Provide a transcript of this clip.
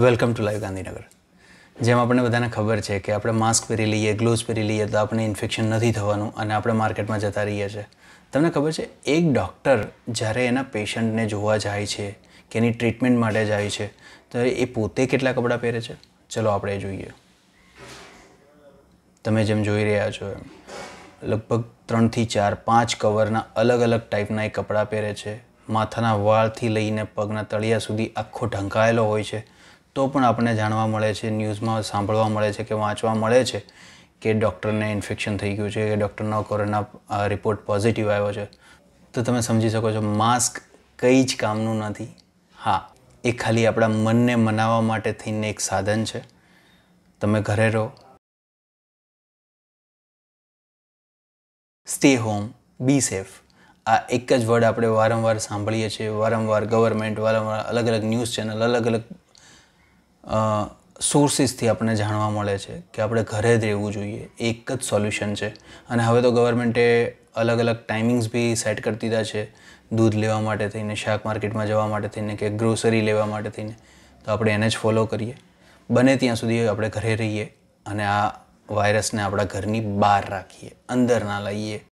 welcome to live Gandhinagar જેમ આપણને બધાને ખબર છે કે આપણે માસ્ક પહેરી લઈએ ગ્લોવ્સ પહેરી લઈએ તો આપણે ઇન્ફેક્શન નથી થવાનું અને આપણે માર્કેટમાં જતા રહીએ છીએ તમને ખબર છે એક ડૉક્ટર જ્યારે એના પેશન્ટને જોવા જાય છે કે એની ટ્રીટમેન્ટ માટે જાય છે તો એ પોતે કેટલા કપડાં પહેરે છે ચલો આપણે જોઈએ તમે જેમ જોઈ રહ્યા છો એમ લગભગ ત્રણથી ચાર પાંચ કવરના અલગ અલગ ટાઈપના એ કપડાં પહેરે છે માથાના વાળથી લઈને પગના તળિયા સુધી આખો ઢંકાયેલો હોય છે તો પણ આપણને જાણવા મળે છે ન્યૂઝમાં સાંભળવા મળે છે કે વાંચવા મળે છે કે ડૉક્ટરને ઇન્ફેક્શન થઈ ગયું છે કે ડૉક્ટરનો કોરોના રિપોર્ટ પોઝિટિવ આવ્યો છે તો તમે સમજી શકો છો માસ્ક કંઈ જ કામનું નથી હા એ ખાલી આપણા મનને મનાવવા માટે થઈને એક સાધન છે તમે ઘરે રહો સ્ટે હોમ બી સેફ આ એક જ વર્ડ આપણે વારંવાર સાંભળીએ છીએ વારંવાર ગવર્મેન્ટ વારંવાર અલગ અલગ ન્યૂઝ ચેનલ અલગ અલગ સોર્સીસથી આપણને જાણવા મળે છે કે આપણે ઘરે જ રહેવું જોઈએ એક જ સોલ્યુશન છે અને હવે તો ગવર્મેન્ટે અલગ અલગ ટાઈમિંગ્સ બી સેટ કરી દીધા છે દૂધ લેવા માટે થઈને શાક માર્કેટમાં જવા માટે થઈને કે ગ્રોસરી લેવા માટે થઈને તો આપણે એને જ ફોલો કરીએ બને ત્યાં સુધી આપણે ઘરે રહીએ અને આ વાયરસને આપણા ઘરની બહાર રાખીએ અંદર ના લઈએ